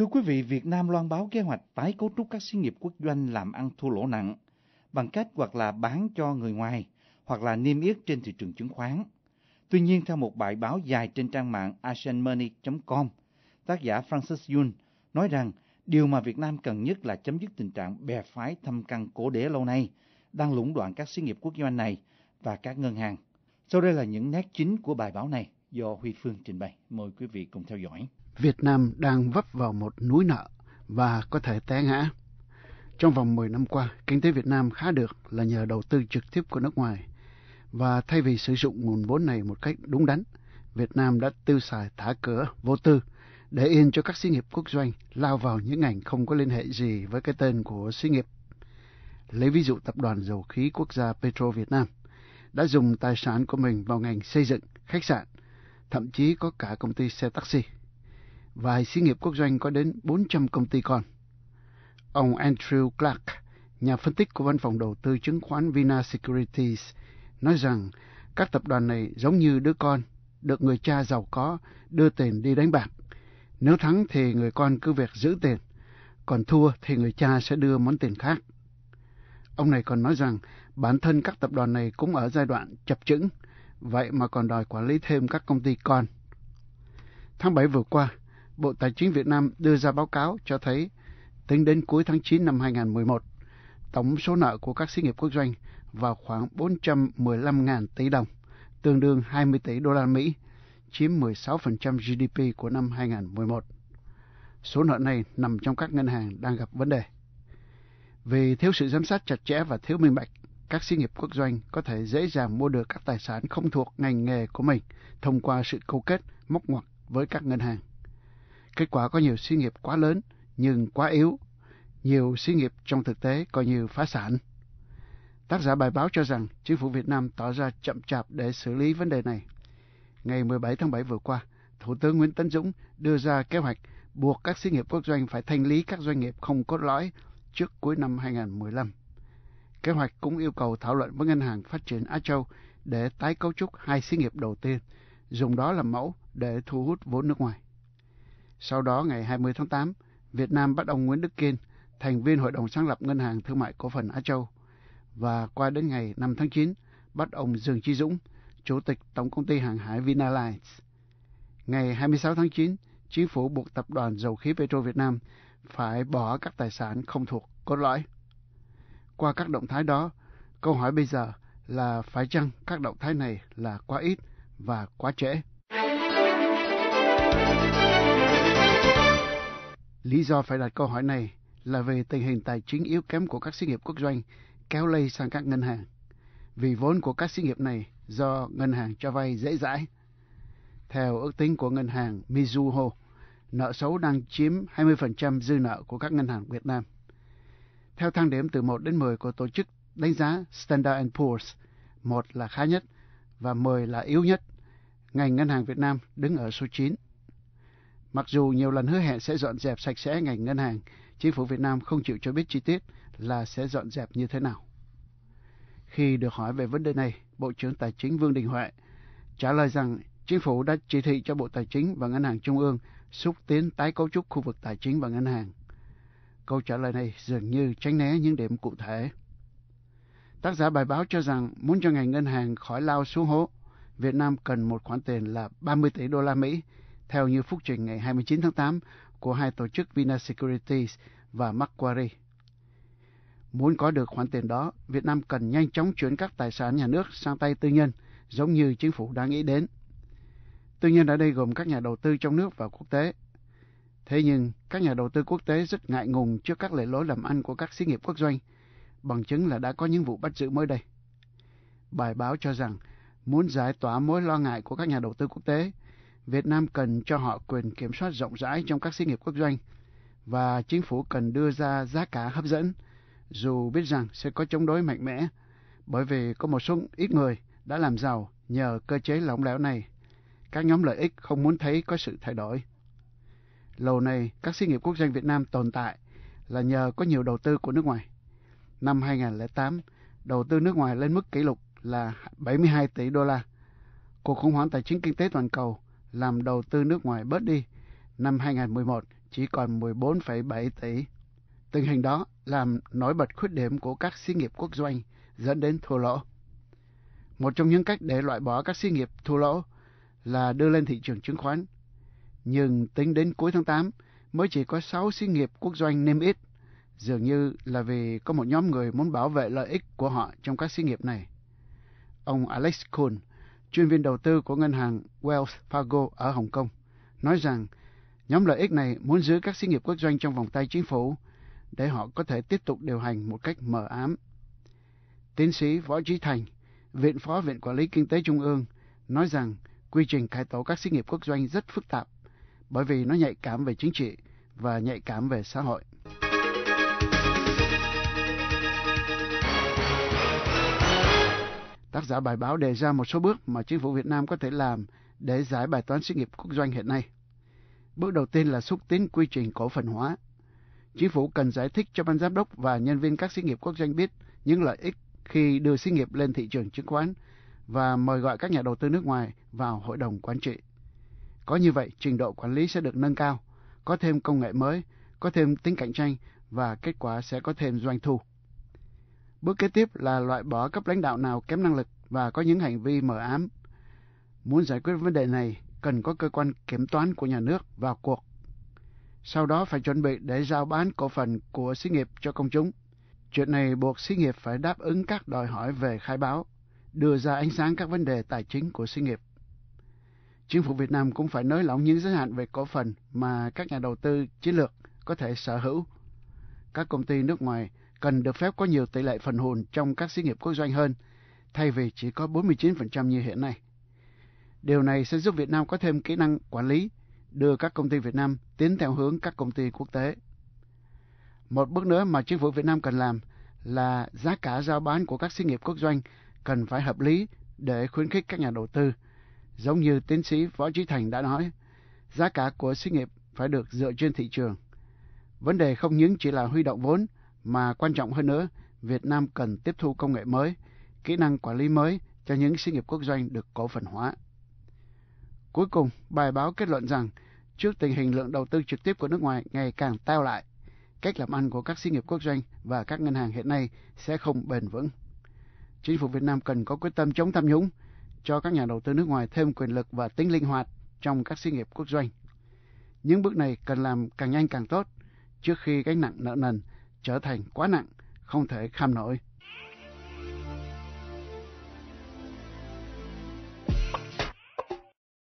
Thưa quý vị, Việt Nam loan báo kế hoạch tái cấu trúc các xí nghiệp quốc doanh làm ăn thua lỗ nặng bằng cách hoặc là bán cho người ngoài hoặc là niêm yết trên thị trường chứng khoán. Tuy nhiên, theo một bài báo dài trên trang mạng asianmoney.com, tác giả Francis Yun nói rằng điều mà Việt Nam cần nhất là chấm dứt tình trạng bè phái thâm căn cổ đế lâu nay đang lũng đoạn các xí nghiệp quốc doanh này và các ngân hàng. Sau đây là những nét chính của bài báo này do Huy Phương trình bày. Mời quý vị cùng theo dõi. Việt Nam đang vấp vào một núi nợ và có thể té ngã. Trong vòng 10 năm qua, kinh tế Việt Nam khá được là nhờ đầu tư trực tiếp của nước ngoài. Và thay vì sử dụng nguồn vốn này một cách đúng đắn, Việt Nam đã tiêu xài thả cửa vô tư để yên cho các xí nghiệp quốc doanh lao vào những ngành không có liên hệ gì với cái tên của xí nghiệp. Lấy ví dụ Tập đoàn Dầu khí Quốc gia Petro Việt Nam đã dùng tài sản của mình vào ngành xây dựng, khách sạn, thậm chí có cả công ty xe taxi và xí nghiệp quốc doanh có đến 400 công ty con. Ông Andrew Clark, nhà phân tích của văn phòng đầu tư chứng khoán Vina Securities, nói rằng các tập đoàn này giống như đứa con được người cha giàu có đưa tiền đi đánh bạc. Nếu thắng thì người con cứ việc giữ tiền, còn thua thì người cha sẽ đưa món tiền khác. Ông này còn nói rằng bản thân các tập đoàn này cũng ở giai đoạn chập chững, vậy mà còn đòi quản lý thêm các công ty con. Tháng 7 vừa qua, Bộ Tài chính Việt Nam đưa ra báo cáo cho thấy tính đến cuối tháng 9 năm 2011, tổng số nợ của các xí nghiệp quốc doanh vào khoảng 415.000 tỷ đồng, tương đương 20 tỷ đô la Mỹ, chiếm 16% GDP của năm 2011. Số nợ này nằm trong các ngân hàng đang gặp vấn đề. Vì thiếu sự giám sát chặt chẽ và thiếu minh bạch, các xí nghiệp quốc doanh có thể dễ dàng mua được các tài sản không thuộc ngành nghề của mình thông qua sự câu kết móc ngoặc với các ngân hàng. Kết quả có nhiều xí nghiệp quá lớn nhưng quá yếu, nhiều xí nghiệp trong thực tế coi như phá sản. Tác giả bài báo cho rằng chính phủ Việt Nam tỏ ra chậm chạp để xử lý vấn đề này. Ngày 17 tháng 7 vừa qua, Thủ tướng Nguyễn Tấn Dũng đưa ra kế hoạch buộc các xí nghiệp quốc doanh phải thanh lý các doanh nghiệp không cốt lõi trước cuối năm 2015. Kế hoạch cũng yêu cầu thảo luận với Ngân hàng Phát triển Á Châu để tái cấu trúc hai xí nghiệp đầu tiên, dùng đó làm mẫu để thu hút vốn nước ngoài. Sau đó ngày 20 tháng 8, Việt Nam bắt ông Nguyễn Đức Kiên, thành viên hội đồng sáng lập Ngân hàng Thương mại Cổ phần Á Châu. Và qua đến ngày 5 tháng 9, bắt ông Dương Chi Dũng, Chủ tịch Tổng công ty hàng hải Vinalines. Ngày 26 tháng 9, chính phủ buộc Tập đoàn Dầu khí Petro Việt Nam phải bỏ các tài sản không thuộc cốt lõi. Qua các động thái đó, câu hỏi bây giờ là phải chăng các động thái này là quá ít và quá trễ? Lý do phải đặt câu hỏi này là về tình hình tài chính yếu kém của các xí nghiệp quốc doanh kéo lây sang các ngân hàng, vì vốn của các xí nghiệp này do ngân hàng cho vay dễ dãi. Theo ước tính của ngân hàng Mizuho, nợ xấu đang chiếm 20% dư nợ của các ngân hàng Việt Nam. Theo thang điểm từ 1 đến 10 của tổ chức đánh giá Standard Poor's, 1 là khá nhất và 10 là yếu nhất. Ngành ngân hàng Việt Nam đứng ở số 9. Mặc dù nhiều lần hứa hẹn sẽ dọn dẹp sạch sẽ ngành ngân hàng, chính phủ Việt Nam không chịu cho biết chi tiết là sẽ dọn dẹp như thế nào. Khi được hỏi về vấn đề này, Bộ trưởng Tài chính Vương Đình Huệ trả lời rằng chính phủ đã chỉ thị cho Bộ Tài chính và Ngân hàng Trung ương xúc tiến tái cấu trúc khu vực tài chính và ngân hàng. Câu trả lời này dường như tránh né những điểm cụ thể. Tác giả bài báo cho rằng muốn cho ngành ngân hàng khỏi lao xuống hố, Việt Nam cần một khoản tiền là 30 tỷ đô la Mỹ theo như phúc trình ngày 29 tháng 8 của hai tổ chức Vina Securities và Macquarie. Muốn có được khoản tiền đó, Việt Nam cần nhanh chóng chuyển các tài sản nhà nước sang tay tư nhân, giống như chính phủ đã nghĩ đến. Tư nhân ở đây gồm các nhà đầu tư trong nước và quốc tế. Thế nhưng, các nhà đầu tư quốc tế rất ngại ngùng trước các lệ lối làm ăn của các xí nghiệp quốc doanh, bằng chứng là đã có những vụ bắt giữ mới đây. Bài báo cho rằng, muốn giải tỏa mối lo ngại của các nhà đầu tư quốc tế, Việt Nam cần cho họ quyền kiểm soát rộng rãi trong các xí nghiệp quốc doanh và chính phủ cần đưa ra giá cả hấp dẫn, dù biết rằng sẽ có chống đối mạnh mẽ, bởi vì có một số ít người đã làm giàu nhờ cơ chế lỏng lẻo này. Các nhóm lợi ích không muốn thấy có sự thay đổi. Lâu nay, các xí nghiệp quốc doanh Việt Nam tồn tại là nhờ có nhiều đầu tư của nước ngoài. Năm 2008, đầu tư nước ngoài lên mức kỷ lục là 72 tỷ đô la. Cuộc khủng hoảng tài chính kinh tế toàn cầu – làm đầu tư nước ngoài bớt đi, năm 2011 chỉ còn 14,7 tỷ. Tình hình đó làm nổi bật khuyết điểm của các xí nghiệp quốc doanh dẫn đến thua lỗ. Một trong những cách để loại bỏ các xí nghiệp thua lỗ là đưa lên thị trường chứng khoán. Nhưng tính đến cuối tháng 8 mới chỉ có 6 xí nghiệp quốc doanh niêm yết, dường như là vì có một nhóm người muốn bảo vệ lợi ích của họ trong các xí nghiệp này. Ông Alex Kuhn, chuyên viên đầu tư của ngân hàng Wells Fargo ở Hồng Kông, nói rằng nhóm lợi ích này muốn giữ các xí nghiệp quốc doanh trong vòng tay chính phủ để họ có thể tiếp tục điều hành một cách mờ ám. Tiến sĩ Võ Trí Thành, Viện Phó Viện Quản lý Kinh tế Trung ương, nói rằng quy trình cải tổ các xí nghiệp quốc doanh rất phức tạp bởi vì nó nhạy cảm về chính trị và nhạy cảm về xã hội. Tác giả bài báo đề ra một số bước mà chính phủ Việt Nam có thể làm để giải bài toán sự nghiệp quốc doanh hiện nay. Bước đầu tiên là xúc tiến quy trình cổ phần hóa. Chính phủ cần giải thích cho ban giám đốc và nhân viên các xí nghiệp quốc doanh biết những lợi ích khi đưa xí nghiệp lên thị trường chứng khoán và mời gọi các nhà đầu tư nước ngoài vào hội đồng quản trị. Có như vậy, trình độ quản lý sẽ được nâng cao, có thêm công nghệ mới, có thêm tính cạnh tranh và kết quả sẽ có thêm doanh thu. Bước kế tiếp là loại bỏ cấp lãnh đạo nào kém năng lực và có những hành vi mờ ám. Muốn giải quyết vấn đề này, cần có cơ quan kiểm toán của nhà nước vào cuộc. Sau đó phải chuẩn bị để giao bán cổ phần của xí nghiệp cho công chúng. Chuyện này buộc xí nghiệp phải đáp ứng các đòi hỏi về khai báo, đưa ra ánh sáng các vấn đề tài chính của xí nghiệp. Chính phủ Việt Nam cũng phải nới lỏng những giới hạn về cổ phần mà các nhà đầu tư chiến lược có thể sở hữu. Các công ty nước ngoài cần được phép có nhiều tỷ lệ phần hồn trong các xí nghiệp quốc doanh hơn, thay vì chỉ có 49% như hiện nay. Điều này sẽ giúp Việt Nam có thêm kỹ năng quản lý, đưa các công ty Việt Nam tiến theo hướng các công ty quốc tế. Một bước nữa mà chính phủ Việt Nam cần làm là giá cả giao bán của các xí nghiệp quốc doanh cần phải hợp lý để khuyến khích các nhà đầu tư. Giống như tiến sĩ Võ Trí Thành đã nói, giá cả của xí nghiệp phải được dựa trên thị trường. Vấn đề không những chỉ là huy động vốn, mà quan trọng hơn nữa, Việt Nam cần tiếp thu công nghệ mới, kỹ năng quản lý mới cho những xí nghiệp quốc doanh được cổ phần hóa. Cuối cùng, bài báo kết luận rằng, trước tình hình lượng đầu tư trực tiếp của nước ngoài ngày càng teo lại, cách làm ăn của các xí nghiệp quốc doanh và các ngân hàng hiện nay sẽ không bền vững. Chính phủ Việt Nam cần có quyết tâm chống tham nhũng, cho các nhà đầu tư nước ngoài thêm quyền lực và tính linh hoạt trong các xí nghiệp quốc doanh. Những bước này cần làm càng nhanh càng tốt, trước khi gánh nặng nợ nần trở thành quá nặng, không thể kham nổi.